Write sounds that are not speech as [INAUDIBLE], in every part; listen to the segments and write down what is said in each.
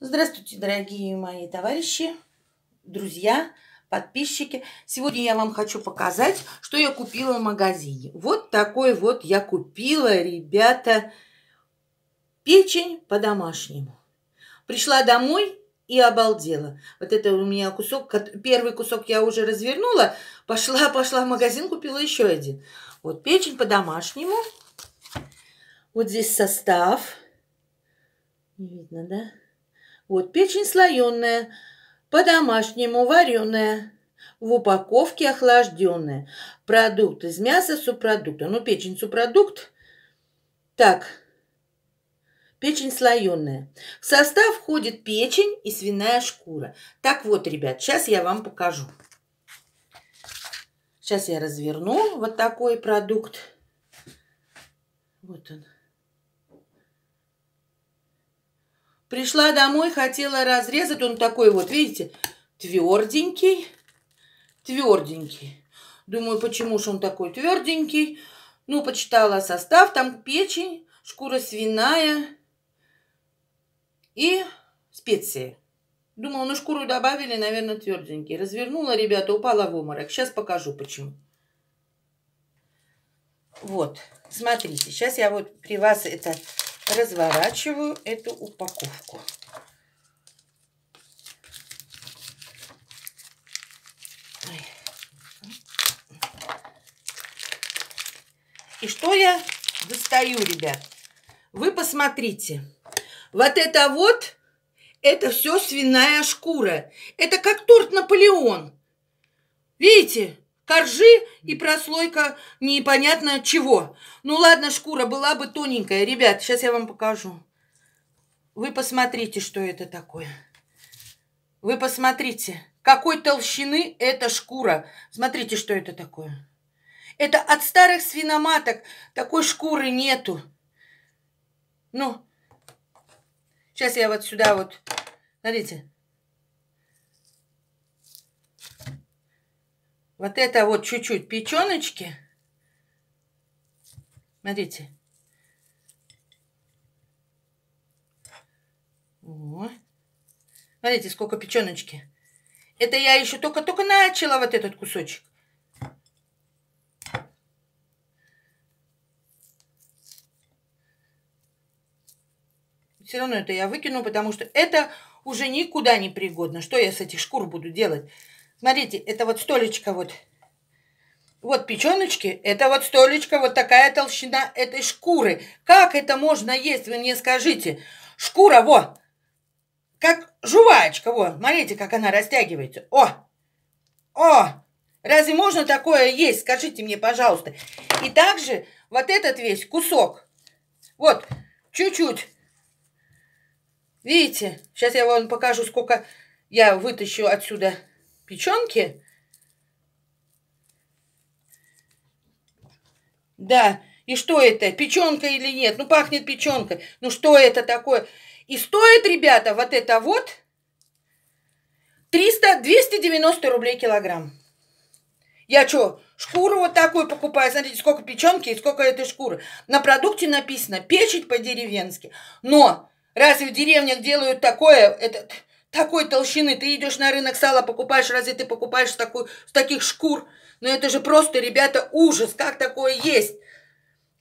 Здравствуйте, дорогие мои товарищи, друзья, подписчики. Сегодня я вам хочу показать, что я купила в магазине. Вот такой вот я купила, ребята, печень по-домашнему. Пришла домой и обалдела. Вот это у меня кусок, первый кусок я уже развернула, пошла, [LAUGHS] пошла в магазин, купила еще один. Вот печень по-домашнему. Вот здесь состав. Не видно, да? Вот печень слоеная, по-домашнему вареная, в упаковке охлажденная. Продукт из мяса субпродукта. Ну, печень субпродукт. Так, печень слоеная. В состав входит печень и свиная шкура. Так вот, ребят, сейчас я вам покажу. Сейчас я разверну вот такой продукт. Вот он. Пришла домой, хотела разрезать. Он такой вот, видите, тверденький, тверденький. Думаю, почему же он такой тверденький? Ну, почитала состав. Там печень, шкура свиная и специи. Думала, ну шкуру добавили, наверное, тверденький. Развернула, ребята, упала в обморок. Сейчас покажу, почему. Вот, смотрите, сейчас я вот при вас это разворачиваю эту упаковку. И что я достаю, ребят? Вы посмотрите. Вот это вот, это все свиная шкура. Это как торт Наполеон. Видите? коржи и прослойка непонятно чего. Ну ладно, шкура была бы тоненькая. Ребят, сейчас я вам покажу. Вы посмотрите, что это такое. Вы посмотрите, какой толщины эта шкура. Смотрите, что это такое. Это от старых свиноматок такой шкуры нету. Ну, сейчас я вот сюда вот, смотрите, Вот это вот чуть-чуть печеночки. Смотрите. О. Смотрите, сколько печеночки. Это я еще только-только начала вот этот кусочек. Все равно это я выкину, потому что это уже никуда не пригодно. Что я с этих шкур буду делать? Смотрите, это вот столечко вот. Вот печеночки, это вот столечко, вот такая толщина этой шкуры. Как это можно есть, вы мне скажите? Шкура, во, как жвачка, во, смотрите, как она растягивается. О, о, разве можно такое есть? Скажите мне, пожалуйста. И также вот этот весь кусок, вот, чуть-чуть. Видите? Сейчас я вам покажу, сколько я вытащу отсюда печенки. Да, и что это, печенка или нет? Ну, пахнет печенкой. Ну, что это такое? И стоит, ребята, вот это вот 300, 290 рублей килограмм. Я что, шкуру вот такую покупаю? Смотрите, сколько печенки и сколько этой шкуры. На продукте написано «печить по-деревенски». Но разве в деревнях делают такое? Это, такой толщины. Ты идешь на рынок сала, покупаешь, разве ты покупаешь такую, с таких шкур? Но ну, это же просто, ребята, ужас, как такое есть?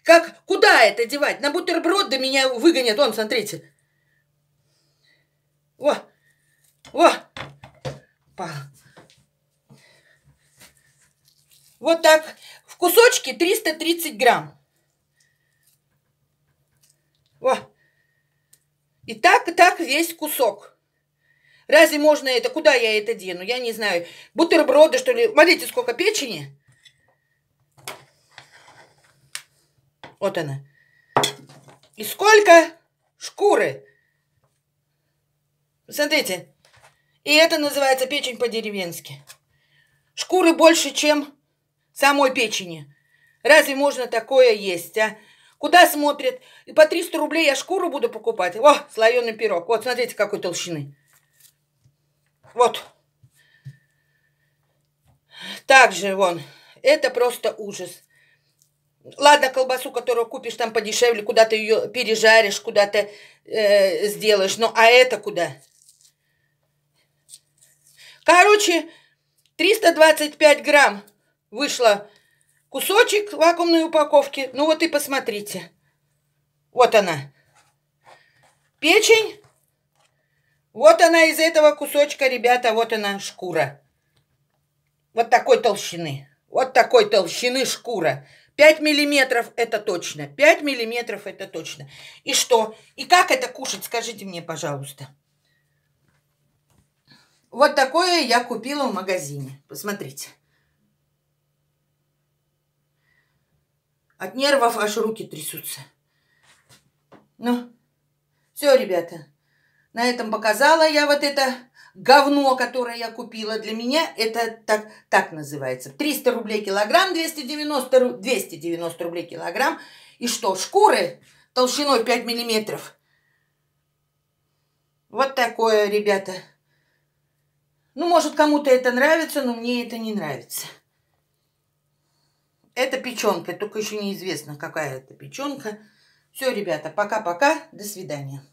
Как, куда это девать? На бутерброд до меня выгонят, вон, смотрите. О, о, Пал. Вот так. В кусочке 330 грамм. О. И так, и так весь кусок. Разве можно это? Куда я это дену? Я не знаю. Бутерброды, что ли? Смотрите, сколько печени. Вот она. И сколько шкуры. Смотрите. И это называется печень по-деревенски. Шкуры больше, чем самой печени. Разве можно такое есть, а? Куда смотрят? И по 300 рублей я шкуру буду покупать. О, слоеный пирог. Вот, смотрите, какой толщины. Вот. Также вон. Это просто ужас. Ладно, колбасу, которую купишь там подешевле, куда ты ее пережаришь, куда ты э, сделаешь. Ну, а это куда? Короче, 325 грамм вышло кусочек вакуумной упаковки. Ну вот и посмотрите. Вот она. Печень вот она из этого кусочка, ребята, вот она шкура. Вот такой толщины. Вот такой толщины шкура. 5 миллиметров это точно. 5 миллиметров это точно. И что? И как это кушать, скажите мне, пожалуйста. Вот такое я купила в магазине. Посмотрите. От нервов аж руки трясутся. Ну, все, ребята. На этом показала я вот это говно, которое я купила для меня, это так, так называется. 300 рублей килограмм, 290, 290 рублей килограмм. И что, шкуры толщиной 5 миллиметров? Вот такое, ребята. Ну, может, кому-то это нравится, но мне это не нравится. Это печенка, только еще неизвестно, какая это печенка. Все, ребята, пока-пока, до свидания.